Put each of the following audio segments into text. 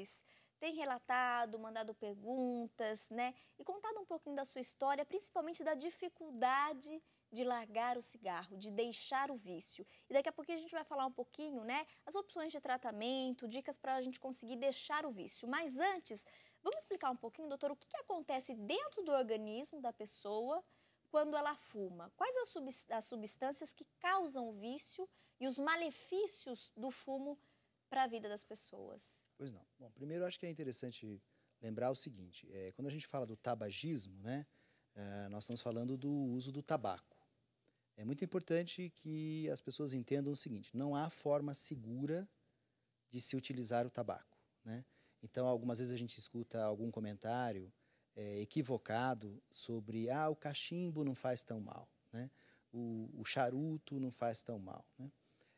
Lopes tem relatado, mandado perguntas, né? E contado um pouquinho da sua história, principalmente da dificuldade de largar o cigarro, de deixar o vício. E daqui a pouquinho a gente vai falar um pouquinho, né? As opções de tratamento, dicas para a gente conseguir deixar o vício. Mas antes, vamos explicar um pouquinho, doutor, o que, que acontece dentro do organismo da pessoa quando ela fuma? Quais as substâncias que causam o vício e os malefícios do fumo para a vida das pessoas? Pois não. Bom, primeiro acho que é interessante lembrar o seguinte: é, quando a gente fala do tabagismo, né, é, nós estamos falando do uso do tabaco. É muito importante que as pessoas entendam o seguinte: não há forma segura de se utilizar o tabaco. Né? Então, algumas vezes a gente escuta algum comentário é, equivocado sobre ah, o cachimbo não faz tão mal, né? o, o charuto não faz tão mal. Né?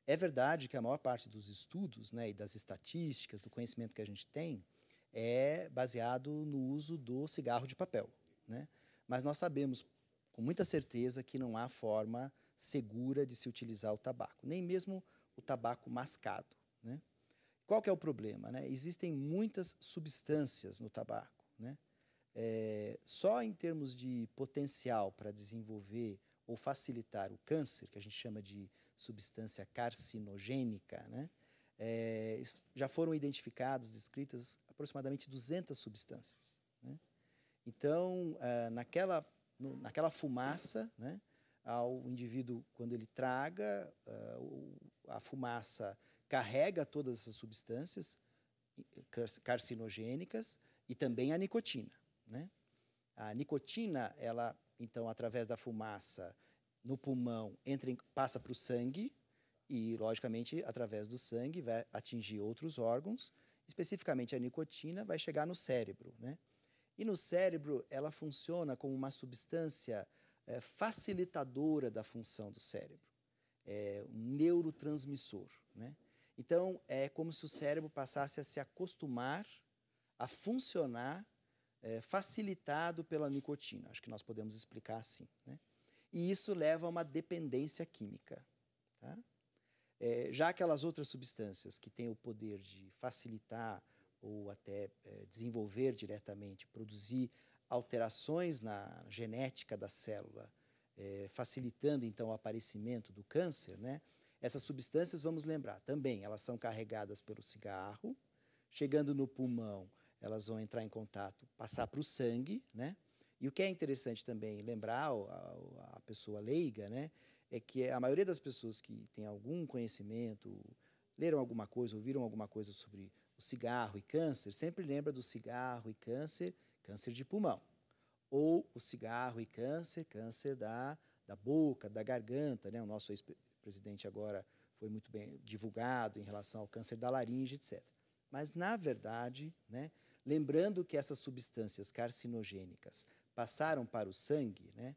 É verdade que a maior parte dos estudos né, e das estatísticas, do conhecimento que a gente tem, é baseado no uso do cigarro de papel. Né? Mas nós sabemos com muita certeza que não há forma segura de se utilizar o tabaco, nem mesmo o tabaco mascado. Né? Qual é o problema? Né? Existem muitas substâncias no tabaco. Né? É, só em termos de potencial para desenvolver ou facilitar o câncer, que a gente chama de substância carcinogênica, né? É, já foram identificadas, descritas aproximadamente 200 substâncias. Né? Então, é, naquela, no, naquela fumaça, né, ao indivíduo, quando ele traga, é, a fumaça carrega todas essas substâncias carcinogênicas e também a nicotina. Né? A nicotina, ela, então, através da fumaça, no pulmão entra em, passa para o sangue e, logicamente, através do sangue vai atingir outros órgãos, especificamente a nicotina vai chegar no cérebro. Né? E no cérebro ela funciona como uma substância é, facilitadora da função do cérebro, é um neurotransmissor. Né? Então, é como se o cérebro passasse a se acostumar a funcionar é, facilitado pela nicotina. Acho que nós podemos explicar assim. Né? e isso leva a uma dependência química. Tá? É, já aquelas outras substâncias que têm o poder de facilitar ou até é, desenvolver diretamente, produzir alterações na genética da célula, é, facilitando então o aparecimento do câncer, né? Essas substâncias, vamos lembrar, também elas são carregadas pelo cigarro, chegando no pulmão, elas vão entrar em contato, passar para o sangue, né? E o que é interessante também lembrar, pessoa leiga, né, é que a maioria das pessoas que tem algum conhecimento, leram alguma coisa, ouviram alguma coisa sobre o cigarro e câncer, sempre lembra do cigarro e câncer, câncer de pulmão. Ou o cigarro e câncer, câncer da, da boca, da garganta. Né? O nosso ex-presidente agora foi muito bem divulgado em relação ao câncer da laringe, etc. Mas, na verdade, né, lembrando que essas substâncias carcinogênicas passaram para o sangue, né,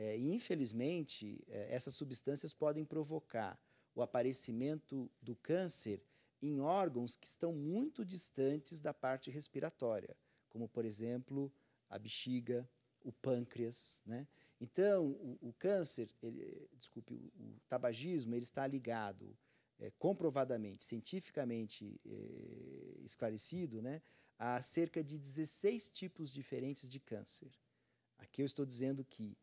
é, e, infelizmente, é, essas substâncias podem provocar o aparecimento do câncer em órgãos que estão muito distantes da parte respiratória, como, por exemplo, a bexiga, o pâncreas. Né? Então, o, o câncer, ele, desculpe, o, o, tabagismo, ele está ligado é, comprovadamente, cientificamente é, esclarecido, né, a cerca de 16 tipos diferentes de câncer. Aqui eu estou dizendo que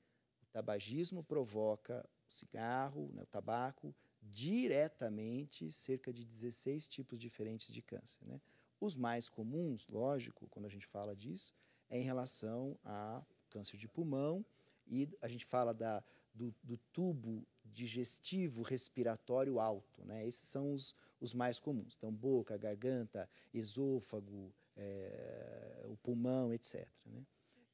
tabagismo provoca o cigarro, né, o tabaco, diretamente cerca de 16 tipos diferentes de câncer. Né? Os mais comuns, lógico, quando a gente fala disso, é em relação a câncer de pulmão e a gente fala da, do, do tubo digestivo respiratório alto. Né? Esses são os, os mais comuns. Então, boca, garganta, esôfago, é, o pulmão, etc.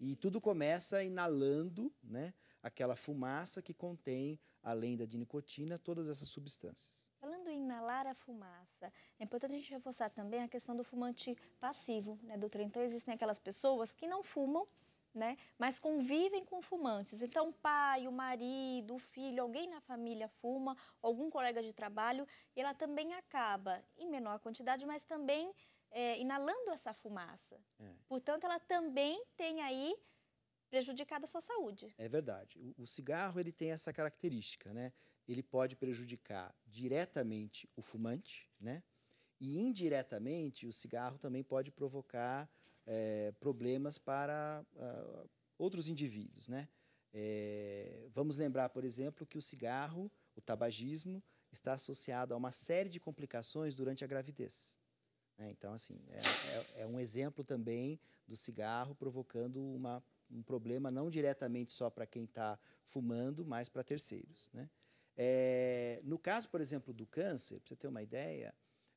E tudo começa inalando né, aquela fumaça que contém, além da nicotina, todas essas substâncias. Falando em inalar a fumaça, é importante a gente reforçar também a questão do fumante passivo, né, doutor? Então, existem aquelas pessoas que não fumam, né, mas convivem com fumantes. Então, o pai, o marido, o filho, alguém na família fuma, algum colega de trabalho, e ela também acaba, em menor quantidade, mas também é, inalando essa fumaça. É. Portanto, ela também tem aí prejudicado a sua saúde. É verdade. O, o cigarro ele tem essa característica, né? Ele pode prejudicar diretamente o fumante, né? E indiretamente o cigarro também pode provocar é, problemas para uh, outros indivíduos, né? É, vamos lembrar, por exemplo, que o cigarro, o tabagismo, está associado a uma série de complicações durante a gravidez. Né? Então, assim, é, é, é, um exemplo também do cigarro provocando uma, um problema não diretamente só para quem está fumando, mas para terceiros. Né? É, no caso, por exemplo, do câncer, para você ter uma ideia,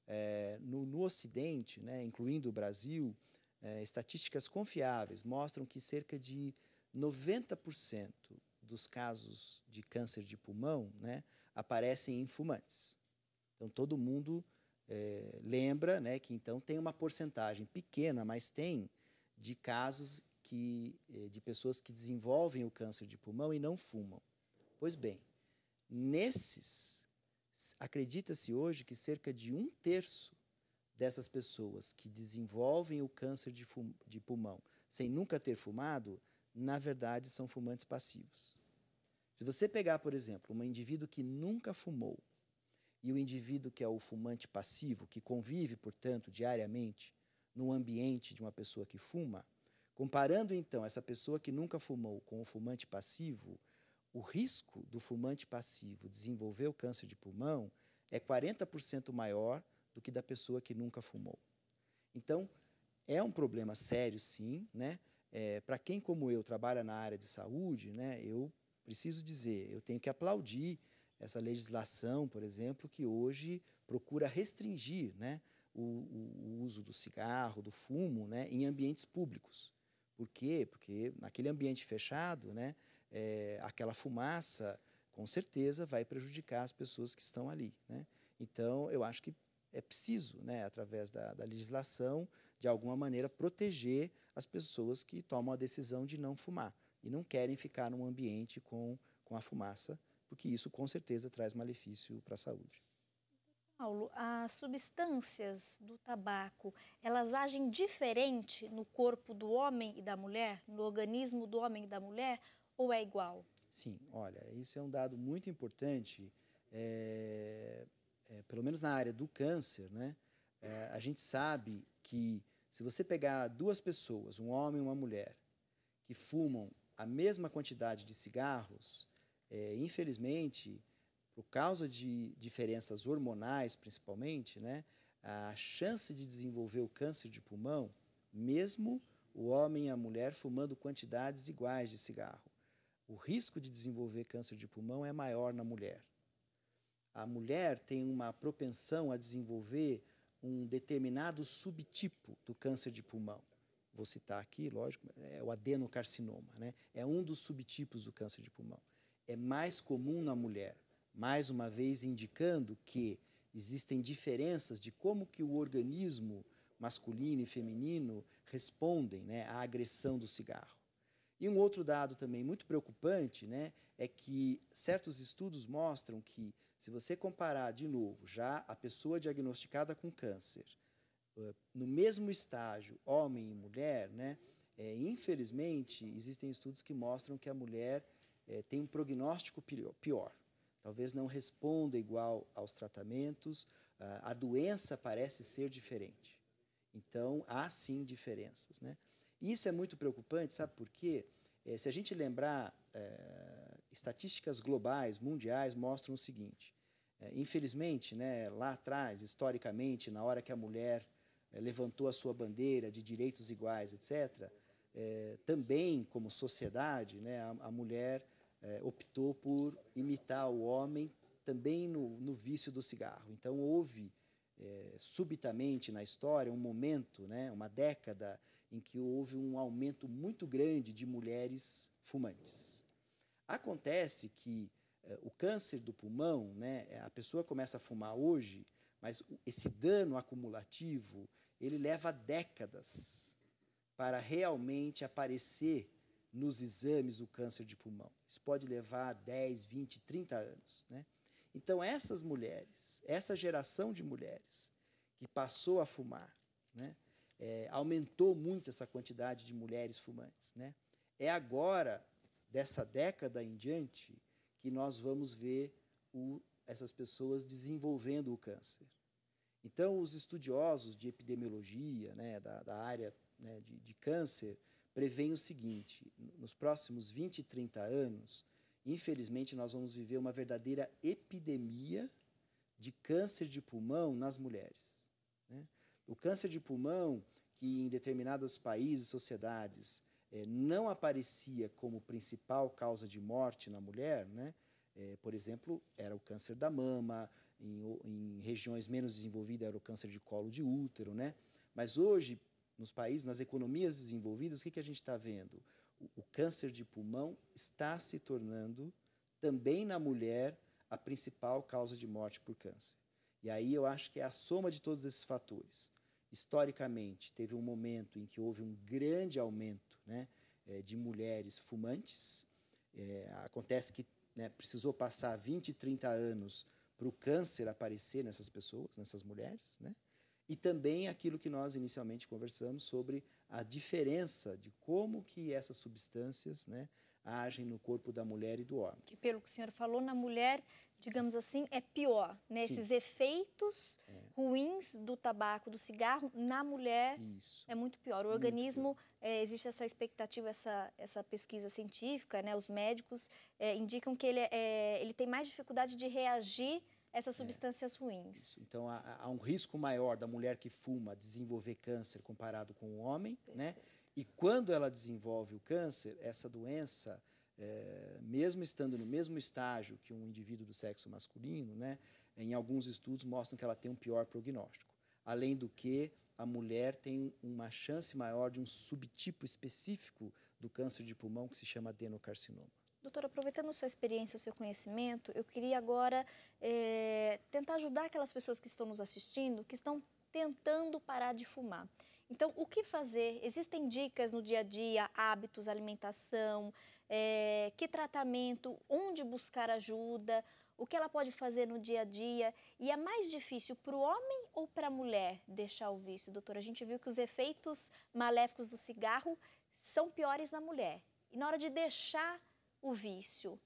é, no, no, Ocidente, né, incluindo o Brasil, é, estatísticas confiáveis mostram que cerca de 90% dos casos de câncer de pulmão né, aparecem em fumantes. Então, todo mundo é, lembra né, que então tem uma porcentagem pequena, mas tem, de casos que, eh, de pessoas que desenvolvem o câncer de pulmão e não fumam. Pois bem, nesses, acredita-se hoje que cerca de um terço dessas pessoas que desenvolvem o câncer de, fum, de pulmão sem nunca ter fumado, na verdade são fumantes passivos. Se você pegar, por exemplo, um indivíduo que nunca fumou, e o indivíduo que é o fumante passivo, que convive, portanto, diariamente no ambiente de uma pessoa que fuma, comparando então essa pessoa que nunca fumou com o fumante passivo, o risco do fumante passivo desenvolver o câncer de pulmão é 40% maior do que da pessoa que nunca fumou. Então, é um problema sério, sim, né? É, Para quem como eu trabalha na área de saúde, né, eu preciso dizer, eu tenho que aplaudir essa legislação, por exemplo, que hoje procura restringir né, o, o, uso do cigarro, do fumo, né, em ambientes públicos. Por quê? Porque naquele ambiente fechado, né, é, aquela fumaça, com certeza, vai prejudicar as pessoas que estão ali. Né? Então, eu acho que é preciso, né, através da, da legislação, de alguma maneira proteger as pessoas que tomam a decisão de não fumar e não querem ficar num ambiente com, com a fumaça porque isso com certeza traz malefício para a saúde. Paulo, as substâncias do tabaco, elas agem diferente no corpo do homem e da mulher, no organismo do homem e da mulher, ou é igual? Sim, olha, isso é um dado muito importante, é, é, pelo menos na área do câncer, né? É, a gente sabe que se você pegar duas pessoas, um homem e uma mulher, que fumam a mesma quantidade de cigarros, é, infelizmente, por causa de diferenças hormonais, principalmente, né, a chance de desenvolver o câncer de pulmão, mesmo o homem e a mulher fumando quantidades iguais de cigarro, o risco de desenvolver câncer de pulmão é maior na mulher. A mulher tem uma propensão a desenvolver um determinado subtipo do câncer de pulmão. Vou citar aqui, lógico, é o adenocarcinoma, né? É um dos subtipos do câncer de pulmão é mais comum na mulher, mais uma vez indicando que existem diferenças de como que o organismo masculino e feminino respondem né, à agressão do cigarro. E um outro dado também muito preocupante né, é que certos estudos mostram que, se você comparar de novo já a pessoa diagnosticada com câncer, no mesmo estágio, homem e mulher, né, é, infelizmente, existem estudos que mostram que a mulher é, tem um prognóstico pior. Talvez não responda igual aos tratamentos, ah, a, doença parece ser diferente. Então, há sim diferenças. Né? Isso é muito preocupante, sabe por quê? É, se a gente lembrar, é, estatísticas globais, mundiais, mostram o seguinte: é, infelizmente, né, lá atrás, historicamente, na hora que a mulher é, levantou a sua bandeira de direitos iguais, etc., é, também como sociedade, né, a, a mulher é, optou por imitar o homem também no, no vício do cigarro. Então, houve é, subitamente na história um momento, né, uma década, em que houve um aumento muito grande de mulheres fumantes. Acontece que é, o câncer do pulmão, né, é, a pessoa começa a fumar hoje, mas esse dano acumulativo ele leva décadas para realmente aparecer nos exames do câncer de pulmão. Isso pode levar 10, 20, 30 anos. Né? Então, essas mulheres, essa geração de mulheres que passou a fumar, né? é, aumentou muito essa quantidade de mulheres fumantes. Né? É agora, dessa década em diante, que nós vamos ver o, essas pessoas desenvolvendo o câncer. Então, os estudiosos de epidemiologia, né, da, da, área né, de, de câncer, prevêem o seguinte: nos próximos 20, 30 anos, infelizmente, nós vamos viver uma verdadeira epidemia de câncer de pulmão nas mulheres. Né? O câncer de pulmão, que em determinados países, sociedades, é, não aparecia como principal causa de morte na mulher, né? é, por exemplo, era o câncer da mama, em, em, regiões menos desenvolvidas era o câncer de colo de útero, né? mas hoje, nos países, nas economias desenvolvidas, o que, que a gente está vendo? O, o câncer de pulmão está se tornando, também na mulher, a principal causa de morte por câncer. E aí eu acho que é a soma de todos esses fatores. Historicamente, teve um momento em que houve um grande aumento né, eh, de mulheres fumantes. É, acontece que né, precisou passar 20, 30 anos para o câncer aparecer nessas pessoas, nessas mulheres. Né? e também aquilo que nós inicialmente conversamos sobre a diferença de como que essas substâncias né, agem no corpo da mulher e do homem. Que pelo que o senhor falou, na mulher, digamos assim, é pior, né? Esses efeitos é. ruins do tabaco, do cigarro, na mulher Isso. é muito pior. O muito organismo, pior. É, existe essa expectativa, essa, essa pesquisa científica, né? Os médicos é, indicam que ele, é, ele tem mais dificuldade de reagir essas é. substâncias é, ruins. Isso. Então há, há, um risco maior da mulher que fuma desenvolver câncer comparado com o homem, né? Perfeito. né? E quando ela desenvolve o câncer, essa doença, é, mesmo estando no mesmo estágio que um indivíduo do sexo masculino, né, em alguns estudos mostram que ela tem um pior prognóstico. Além do que, a mulher tem uma chance maior de um subtipo específico do câncer de pulmão que se chama adenocarcinoma. Doutora, aproveitando sua experiência, o seu conhecimento, eu queria agora é, tentar ajudar aquelas pessoas que estão nos assistindo, que estão tentando parar de fumar. Então, o que fazer? Existem dicas no dia a dia, hábitos, alimentação, é, que tratamento, onde buscar ajuda, o que ela pode fazer no dia a dia? E é mais difícil para o homem ou para a mulher deixar o vício, doutora? A gente viu que os efeitos maléficos do cigarro são piores na mulher. E na hora de deixar o vício?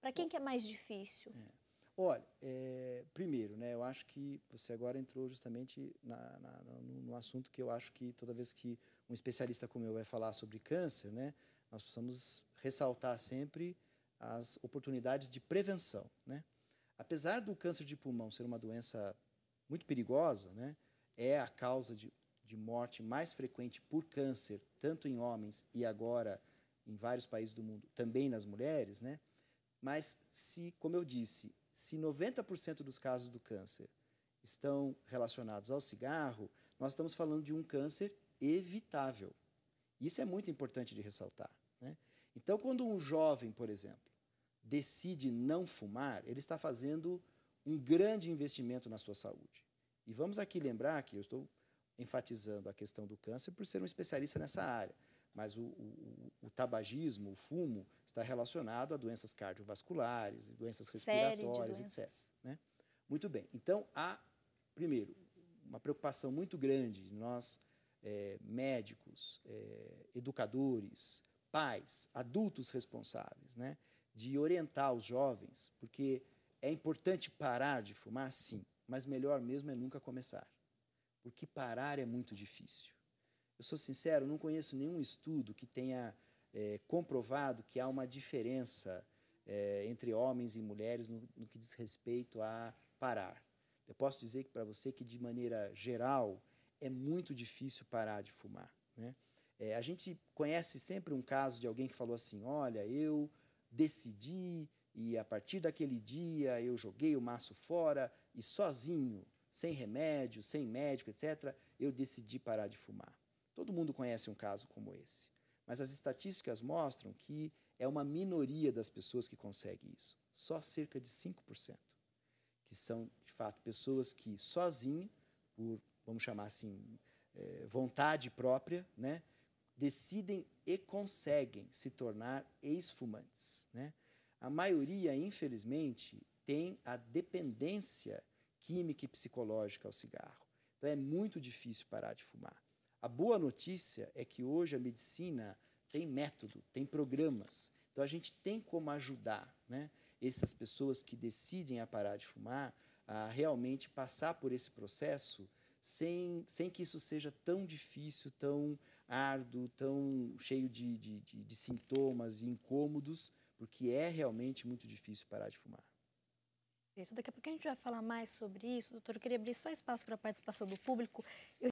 Para quem que é mais difícil? É. Olha, é, primeiro, né, eu acho que você agora entrou justamente na, na, no, no, assunto que eu acho que toda vez que um especialista como eu vai falar sobre câncer, né, nós precisamos ressaltar sempre as oportunidades de prevenção. Né? Apesar do câncer de pulmão ser uma doença muito perigosa, né, é a causa de, de morte mais frequente por câncer, tanto em homens e agora em vários países do mundo, também nas mulheres, né? Mas se, como eu disse, se 90% dos casos do câncer estão relacionados ao cigarro, nós estamos falando de um câncer evitável. Isso é muito importante de ressaltar. Né? Então, quando um jovem, por exemplo, decide não fumar, ele está fazendo um grande investimento na sua saúde. E vamos aqui lembrar que eu estou enfatizando a questão do câncer por ser um especialista nessa área mas o, o, o, tabagismo, o fumo, está relacionado a doenças cardiovasculares, doenças respiratórias, doenças. etc. Né? Muito bem. Então, há, primeiro, uma preocupação muito grande nós, é, médicos, é, educadores, pais, adultos responsáveis, né? de orientar os jovens, porque é importante parar de fumar, sim, mas melhor mesmo é nunca começar. Porque parar é muito difícil. Eu sou sincero, não conheço nenhum estudo que tenha é, comprovado que há uma diferença é, entre homens e mulheres no, no, que diz respeito a parar. Eu posso dizer para você que, de maneira geral, é muito difícil parar de fumar. Né? É, a gente conhece sempre um caso de alguém que falou assim: olha, eu decidi e a partir daquele dia eu joguei o maço fora e sozinho, sem remédio, sem médico, etc., eu decidi parar de fumar. Todo mundo conhece um caso como esse. Mas as estatísticas mostram que é uma minoria das pessoas que consegue isso. Só cerca de 5%. Que são, de fato, pessoas que sozinhas, por, vamos chamar assim, é, vontade própria, né, decidem e conseguem se tornar ex-fumantes. Né? A maioria, infelizmente, tem a dependência química e psicológica ao cigarro. Então é muito difícil parar de fumar. A boa notícia é que hoje a medicina tem método, tem programas. Então a gente tem como ajudar né, essas pessoas que decidem a parar de fumar a realmente passar por esse processo sem, sem que isso seja tão difícil, tão árduo, tão cheio de, de, de, de sintomas e incômodos, porque é realmente muito difícil parar de fumar. Daqui a pouco a gente vai falar mais sobre isso. Doutor, eu queria abrir só espaço para a participação do público. Eu